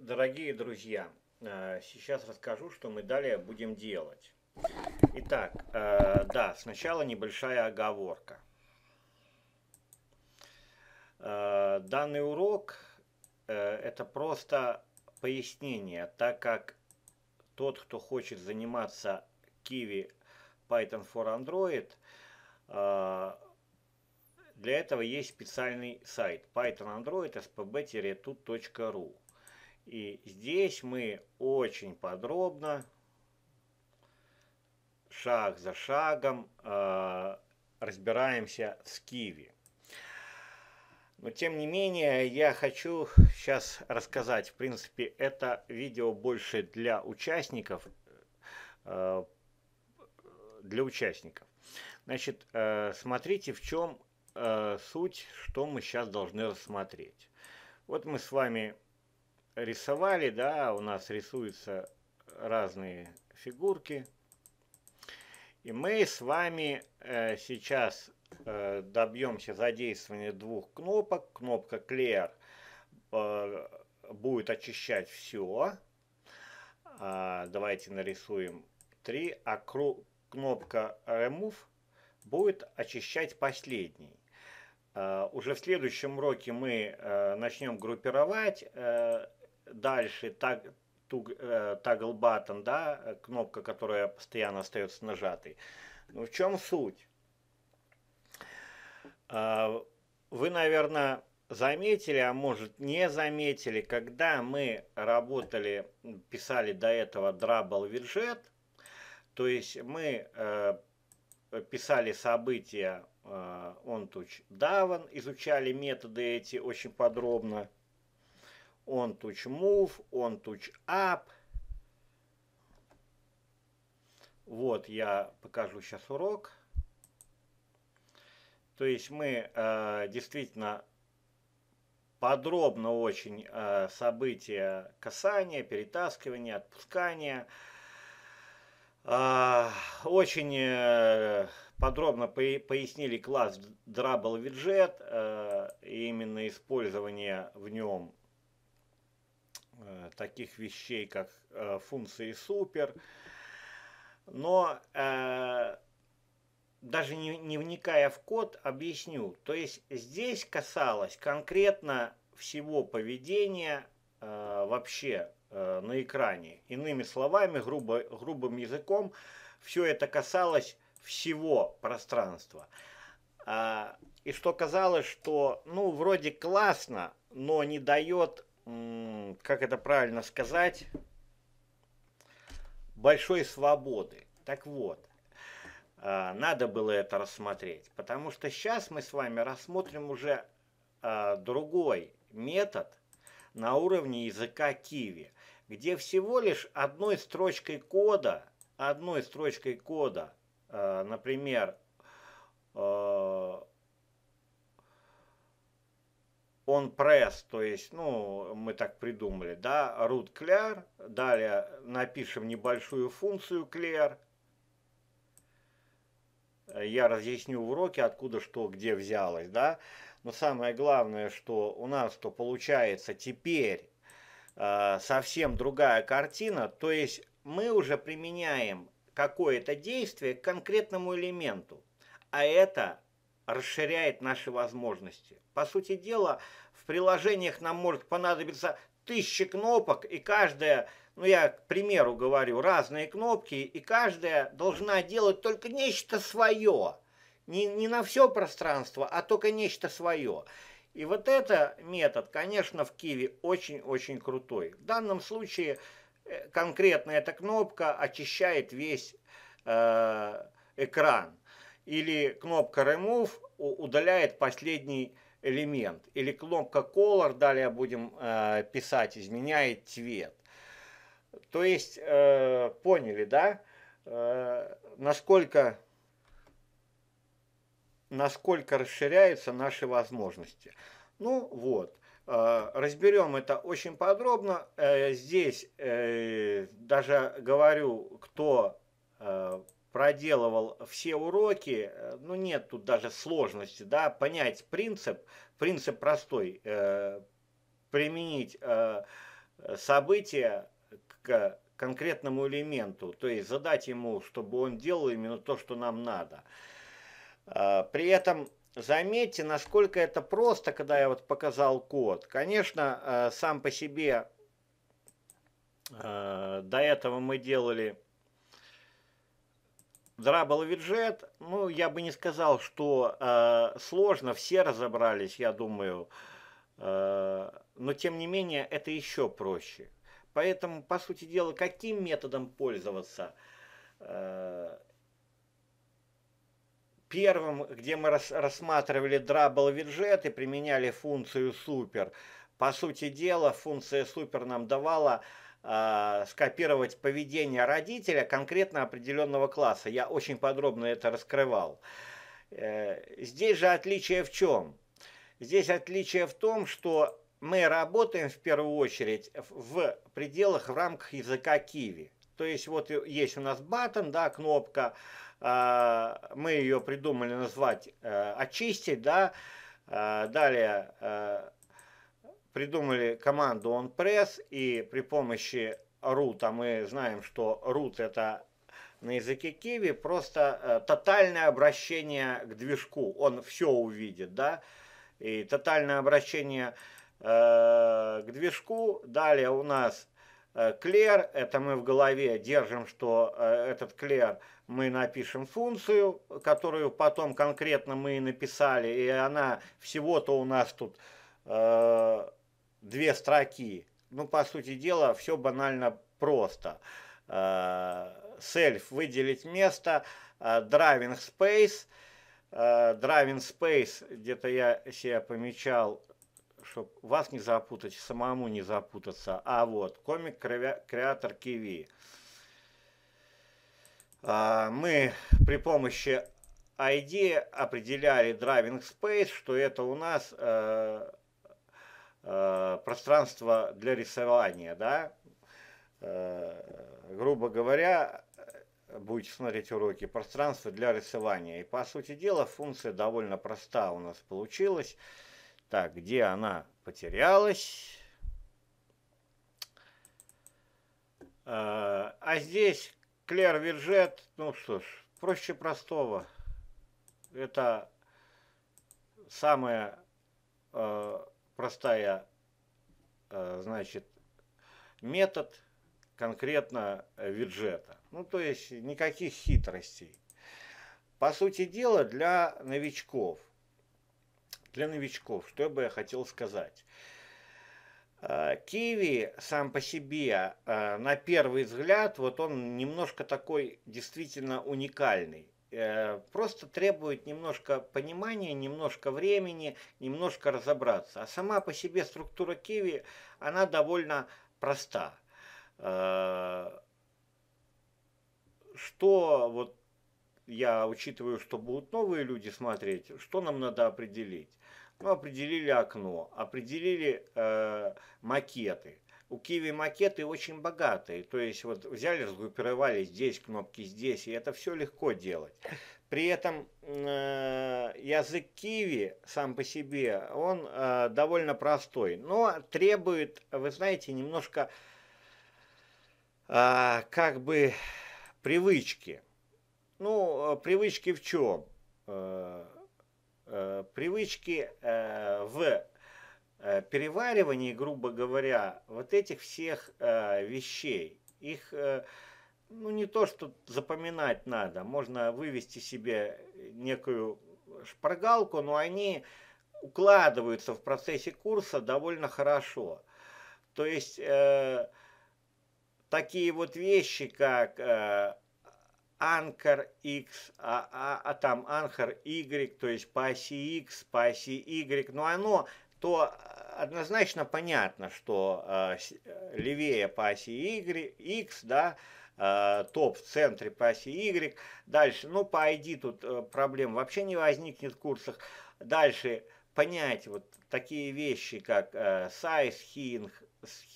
Дорогие друзья, э, сейчас расскажу, что мы далее будем делать. Итак, э, да, сначала небольшая оговорка. Э, данный урок это просто пояснение, так как тот, кто хочет заниматься Kiwi Python for Android, для этого есть специальный сайт pythonandroid.spb-tut.ru и здесь мы очень подробно, шаг за шагом, э, разбираемся с киви. Но тем не менее, я хочу сейчас рассказать, в принципе, это видео больше для участников, э, для участников. Значит, э, смотрите, в чем э, суть, что мы сейчас должны рассмотреть. Вот мы с вами рисовали, да, у нас рисуются разные фигурки. И мы с вами э, сейчас э, добьемся задействования двух кнопок. Кнопка Clear э, будет очищать все. Э, а, давайте нарисуем три, а кнопка Remove будет очищать последний. Э, уже в следующем уроке мы э, начнем группировать э, дальше так, э, toggle button, да, кнопка, которая постоянно остается нажатой. но ну, в чем суть? А, вы, наверное, заметили, а может не заметили, когда мы работали, писали до этого Drabble виджет, то есть мы э, писали события э, OnTouch Davan, изучали методы эти очень подробно on touch move, on touch up. Вот я покажу сейчас урок. То есть мы э, действительно подробно очень э, события касания, перетаскивания, отпускания. Э, очень э, подробно по пояснили класс Drabble Widget э, и именно использование в нем Э, таких вещей, как э, функции супер. Но э, даже не, не вникая в код, объясню. То есть здесь касалось конкретно всего поведения э, вообще э, на экране. Иными словами, грубо, грубым языком, все это касалось всего пространства. Э, и что казалось, что ну вроде классно, но не дает как это правильно сказать, большой свободы. Так вот, а, надо было это рассмотреть, потому что сейчас мы с вами рассмотрим уже а, другой метод на уровне языка Киви, где всего лишь одной строчкой кода, одной строчкой кода, а, например, он пресс, то есть, ну, мы так придумали, да, root clear, далее напишем небольшую функцию clear. Я разъясню в уроке, откуда что, где взялось, да. Но самое главное, что у нас-то получается теперь э, совсем другая картина, то есть мы уже применяем какое-то действие к конкретному элементу, а это расширяет наши возможности. По сути дела, в приложениях нам может понадобиться тысячи кнопок, и каждая, ну я к примеру говорю, разные кнопки, и каждая должна делать только нечто свое. Не, не на все пространство, а только нечто свое. И вот этот метод, конечно, в Киеве очень-очень крутой. В данном случае э, конкретно эта кнопка очищает весь э, экран. Или кнопка Remove удаляет последний элемент. Или кнопка Color, далее будем э, писать, изменяет цвет. То есть, э, поняли, да, э, насколько, насколько расширяются наши возможности. Ну вот, э, разберем это очень подробно. Э, здесь э, даже говорю, кто проделывал все уроки, э, ну нет тут даже сложности, да, понять принцип, принцип простой, э, применить э, события к конкретному элементу, то есть задать ему, чтобы он делал именно то, что нам надо. Э, при этом заметьте, насколько это просто, когда я вот показал код. Конечно, э, сам по себе э, до этого мы делали Драбл виджет, ну, я бы не сказал, что э, сложно, все разобрались, я думаю, э, но тем не менее это еще проще. Поэтому, по сути дела, каким методом пользоваться? Э, первым, где мы рас, рассматривали драбл виджет и применяли функцию супер, по сути дела, функция супер нам давала э, э, скопировать поведение родителя конкретно определенного класса. Я очень подробно это раскрывал. Э, здесь же отличие в чем? Здесь отличие в том, что мы работаем в первую очередь в пределах, в рамках языка Киви. То есть вот есть у нас батон, да, кнопка, э, мы ее придумали назвать э, «Очистить», да, э, далее э, придумали команду onPress, и при помощи root, а мы знаем, что root это на языке киви, просто э, тотальное обращение к движку, он все увидит, да, и тотальное обращение э, к движку, далее у нас э, clear это мы в голове держим, что э, этот clear мы напишем функцию, которую потом конкретно мы написали, и она всего-то у нас тут э, две строки. Ну, по сути дела, все банально просто. Э, self выделить место, э, driving space. Э, driving space, где-то я себе помечал, чтобы вас не запутать, самому не запутаться. А вот, комик креатор Киви. Мы при помощи ID определяли driving space, что это у нас Э, пространство для рисования, да, э, грубо говоря, будете смотреть уроки, пространство для рисования. И по сути дела функция довольно проста у нас получилась. Так, где она потерялась? Э, а здесь Клер Виджет, ну что ж, проще простого. Это самое э, простая, э, значит, метод конкретно э, виджета. Ну, то есть никаких хитростей. По сути дела, для новичков, для новичков, что бы я хотел сказать. Киви э, сам по себе, на первый взгляд, вот он немножко такой действительно уникальный. Э, просто требует немножко понимания, немножко времени, немножко разобраться. А сама по себе структура киви, она довольно проста. Э, что вот я учитываю, что будут новые люди смотреть, что нам надо определить? Ну, определили окно, определили э, макеты, у Киви макеты очень богатые, то есть вот взяли, сгруппировали здесь кнопки, здесь, и это все легко делать. При этом э, язык Киви сам по себе, он э, довольно простой, но требует, вы знаете, немножко э, как бы привычки. Ну, э, привычки в чем? Э, э, привычки э, в Э, переваривании, грубо говоря, вот этих всех э, вещей. Их э, ну, не то, что запоминать надо, можно вывести себе некую шпаргалку, но они укладываются в процессе курса довольно хорошо. То есть э, такие вот вещи, как э, Anchor X, а, а, а там анкер Y, то есть по оси X, по оси Y, но оно то э, однозначно понятно, что э, э, левее по оси y, x, да, топ в центре по оси Y. Дальше, ну, по ID тут проблем вообще не возникнет в курсах. Дальше понять вот такие вещи, как size, hint,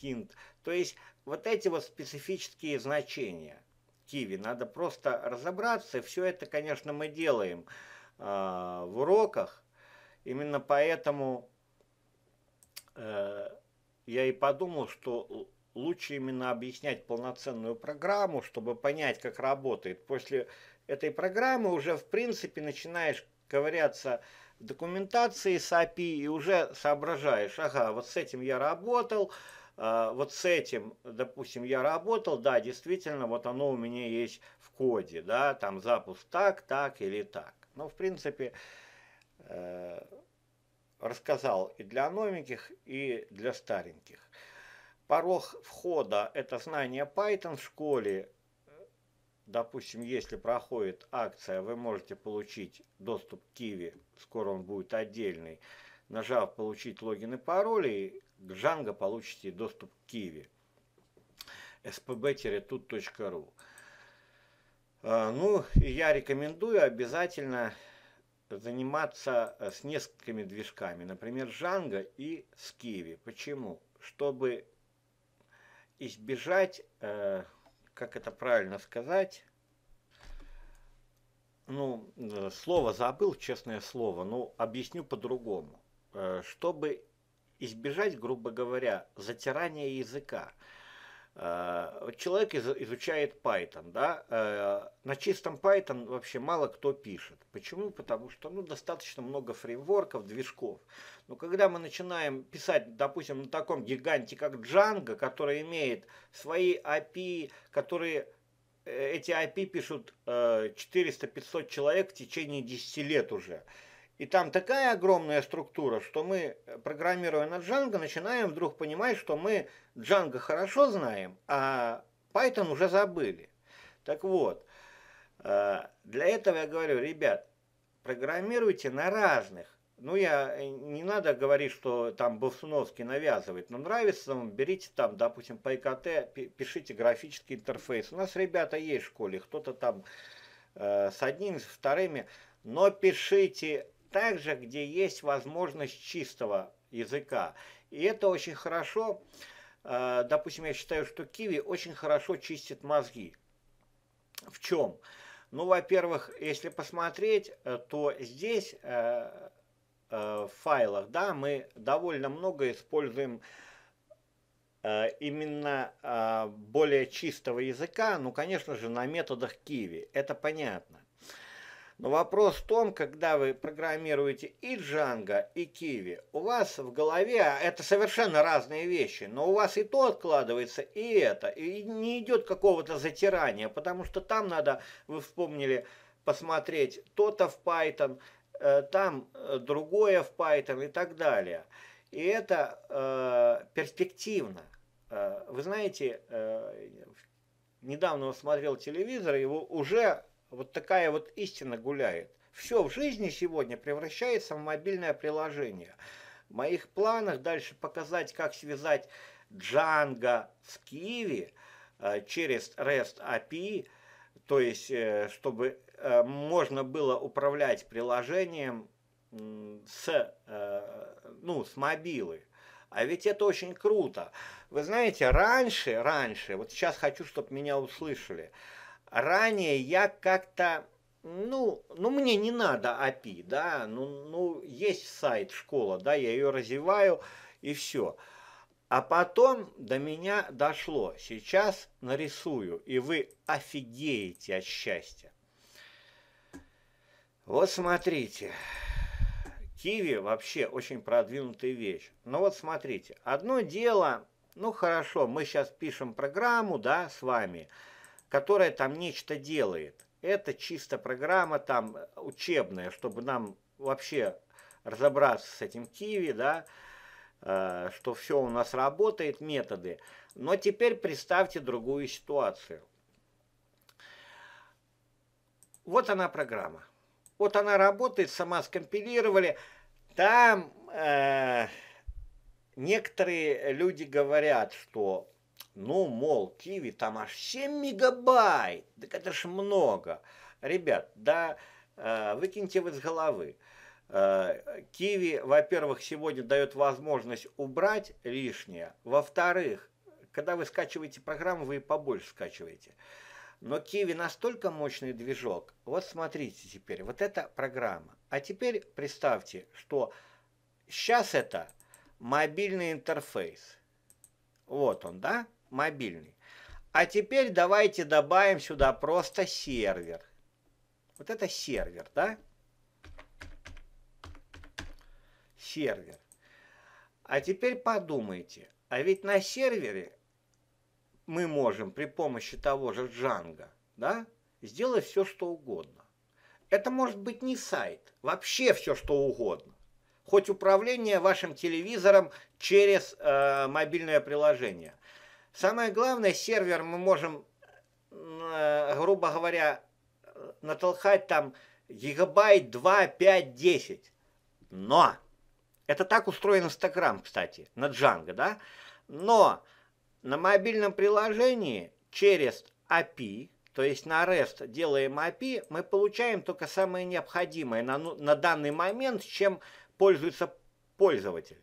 hint. То есть вот эти вот специфические значения киви. Надо просто разобраться. Все это, конечно, мы делаем в уроках. Именно поэтому Э, я и подумал, что лучше именно объяснять полноценную программу, чтобы понять, как работает. После этой программы уже, в принципе, начинаешь ковыряться в документации с API и уже соображаешь, ага, вот с этим я работал, э, вот с этим, допустим, я работал, да, действительно, вот оно у меня есть в коде, да, там запуск так, так или так. Но, ну, в принципе, э, рассказал и для новеньких, и для стареньких. Порог входа – это знание Python в школе. Допустим, если проходит акция, вы можете получить доступ к Kiwi, скоро он будет отдельный. Нажав «Получить логин и пароли», к Django получите доступ к Kiwi. spb-tut.ru а, Ну, я рекомендую обязательно заниматься э, с несколькими движками, например, Жанго и с Киви. Почему? Чтобы избежать, э, как это правильно сказать, ну, э, слово забыл, честное слово, но объясню по-другому. чтобы избежать, грубо говоря, затирания языка. Э, человек изучает Python, да, э, на чистом Python вообще мало кто пишет. Почему? Потому что, ну, достаточно много фреймворков, движков. Но когда мы начинаем писать, допустим, на таком гиганте, как Django, который имеет свои API, которые э, эти API пишут 400-500 человек в течение 10 лет уже, и там такая огромная структура, что мы, э, программируя на Django, начинаем вдруг понимать, что мы Django хорошо знаем, а Python уже забыли. Так вот, э, для этого я говорю, ребят, программируйте на разных. Ну, я э, не надо говорить, что там Бовсуновский навязывает, но нравится вам, берите там, допустим, по ИКТ, пишите графический интерфейс. У нас ребята есть в школе, кто-то там э, с одним, с вторыми, но пишите также, где есть возможность чистого языка. И это очень хорошо. А, допустим, я считаю, что киви очень хорошо чистит мозги. В чем? Ну, во-первых, если посмотреть, э, то здесь э, э, в файлах, да, мы довольно много используем именно а, более чистого языка, ну, конечно же, на методах киви это понятно. Но вопрос в том, когда вы программируете и Django, и Kiwi, у вас в голове, а, это совершенно разные вещи, но у вас и то откладывается, и это, и не идет какого-то затирания, потому что там надо, вы вспомнили, посмотреть то-то в Python, э, там э, другое в Python и так далее. И это э, перспективно. Э, вы знаете, э, недавно он смотрел телевизор, его уже вот такая вот истина гуляет. Все в жизни сегодня превращается в мобильное приложение. В моих планах дальше показать, как связать Django с Kiwi э, через REST API, то есть, э, чтобы э, можно было управлять приложением с, ну, с мобилы. А ведь это очень круто. Вы знаете, раньше, раньше, вот сейчас хочу, чтобы меня услышали, ранее я как-то, ну, ну мне не надо API, а да, ну, ну есть сайт школа, да, я ее развиваю и все. А потом до меня дошло, сейчас нарисую, и вы офигеете от счастья. Вот смотрите, киви вообще очень продвинутая вещь. Но ну, вот смотрите, одно дело, ну хорошо, мы сейчас пишем программу, да, с вами, которая там нечто делает. Это чисто программа там э, учебная, чтобы нам вообще разобраться с этим киви, да, э, что все у нас работает, методы. Но теперь представьте другую ситуацию. Вот она программа. Вот она работает, сама скомпилировали. Там э, некоторые люди говорят, что ну, мол, киви там аж 7 мегабайт, так это ж много. Ребят, да, э, выкиньте вы из головы. Э, киви, во-первых, сегодня дает возможность убрать лишнее. Во-вторых, когда вы скачиваете программу, вы и побольше скачиваете. Но Киви настолько мощный движок. Вот смотрите теперь, вот эта программа. А теперь представьте, что сейчас это мобильный интерфейс. Вот он, да? Мобильный. А теперь давайте добавим сюда просто сервер. Вот это сервер, да? Сервер. А теперь подумайте, а ведь на сервере мы можем при помощи того же Django, да, сделать все, что угодно. Это может быть не сайт, вообще все, что угодно хоть управление вашим телевизором через э, мобильное приложение. Самое главное, сервер мы можем, э, грубо говоря, натолкать там гигабайт 2, 5, 10. Но! Это так устроен Инстаграм, кстати, на джанго да? Но на мобильном приложении через API, то есть на REST делаем API, мы получаем только самое необходимое на, ну, на данный момент, с чем пользуется пользователь.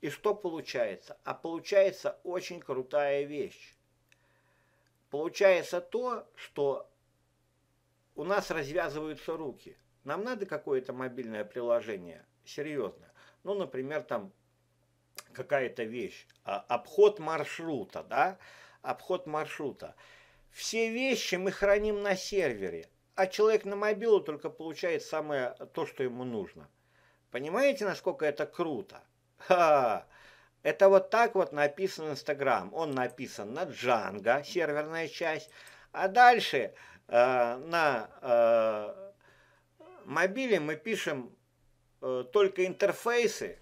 И что получается? А получается очень крутая вещь. Получается то, что у нас развязываются руки. Нам надо какое-то мобильное приложение, серьезно. Ну, например, там какая-то вещь, а, обход маршрута, да, обход маршрута. Все вещи мы храним на сервере, а человек на мобилу только получает самое то, что ему нужно – Понимаете, насколько это круто? Ха! Это вот так вот написан Инстаграм. Он написан на Django, серверная часть, а дальше э, на э, мобиле мы пишем э, только интерфейсы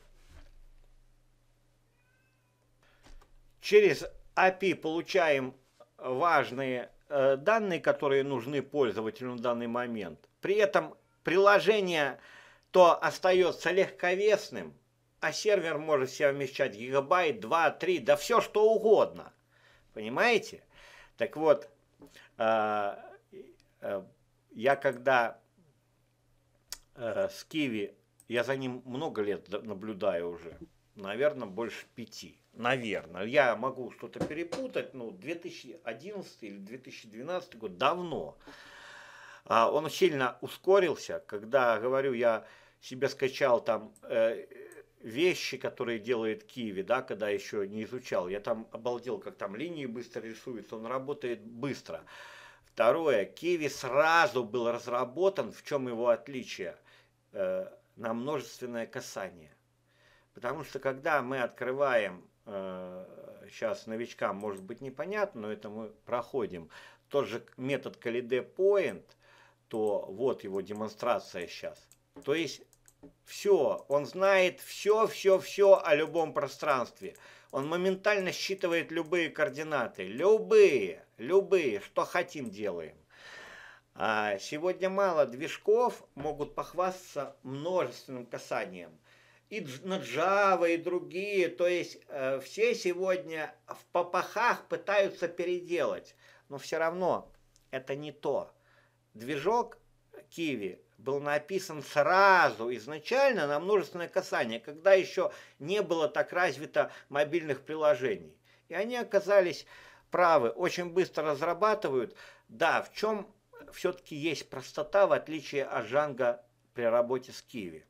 через API получаем важные э, данные, которые нужны пользователю на данный момент. При этом приложение то остается легковесным, а сервер может в себя вмещать гигабайт, 2, 3, да все что угодно. Понимаете? Так вот, э, э, я когда э, с Киви, я за ним много лет наблюдаю уже, наверное, больше пяти. Наверное. Я могу что-то перепутать, ну, 2011 или 2012 год, Давно а, он сильно ускорился, когда, говорю, я себе скачал там э, вещи, которые делает Киви, да, когда еще не изучал. Я там обалдел, как там линии быстро рисуются, он работает быстро. Второе, Киви сразу был разработан, в чем его отличие, э, на множественное касание. Потому что когда мы открываем, э, сейчас новичкам может быть непонятно, но это мы проходим, тот же метод Калиде Point – то вот его демонстрация сейчас. То есть все, он знает все, все, все о любом пространстве. Он моментально считывает любые координаты, любые, любые, что хотим делаем. А сегодня мало движков могут похвастаться множественным касанием. И на Java, и другие, то есть э, все сегодня в попахах пытаются переделать, но все равно это не то движок Киви был написан сразу, изначально на множественное касание, когда еще не было так развито мобильных приложений. И они оказались правы, очень быстро разрабатывают. Да, в чем все-таки есть простота, в отличие от жанга при работе с Киви.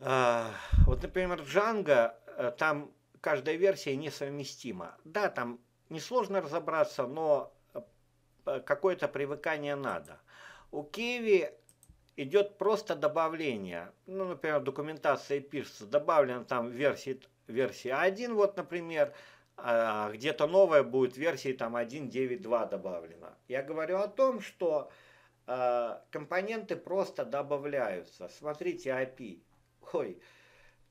А, вот, например, Django, э, там каждая версия несовместима. Да, там несложно разобраться, но Э, какое-то привыкание надо. У Киви идет просто добавление. Ну, например, документация пишется, добавлена там версии, версия 1, вот, например, а, где-то новая будет версии там 1.9.2 добавлена. Я говорю о том, что э, компоненты просто добавляются. Смотрите API. Ой,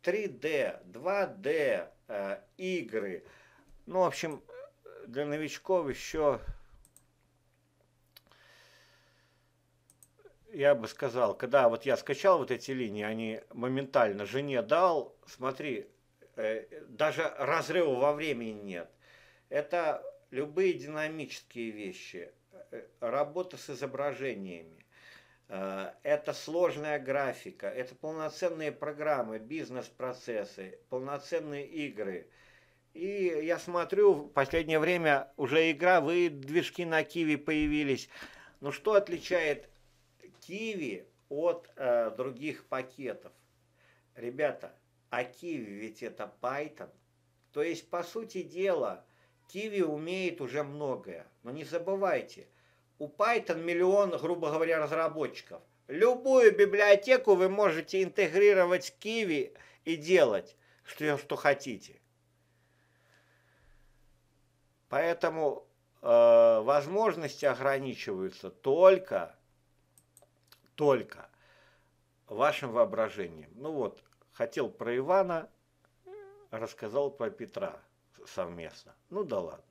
3D, 2D, э, игры. Ну, в общем, для новичков еще я бы сказал, когда вот я скачал вот эти линии, они моментально жене дал, смотри, э, даже разрыва во времени нет. Это любые динамические вещи, э, работа с изображениями, э, это сложная графика, это полноценные программы, бизнес-процессы, полноценные игры. И я смотрю, в последнее время уже игровые движки на Киви появились. Но ну что отличает киви от э, других пакетов. Ребята, а киви ведь это Python. То есть, по сути дела, киви умеет уже многое. Но не забывайте, у Python миллион, грубо говоря, разработчиков. Любую библиотеку вы можете интегрировать с киви и делать, что, что хотите. Поэтому э, возможности ограничиваются только только вашим воображением. Ну вот, хотел про Ивана, рассказал про Петра совместно. Ну да ладно.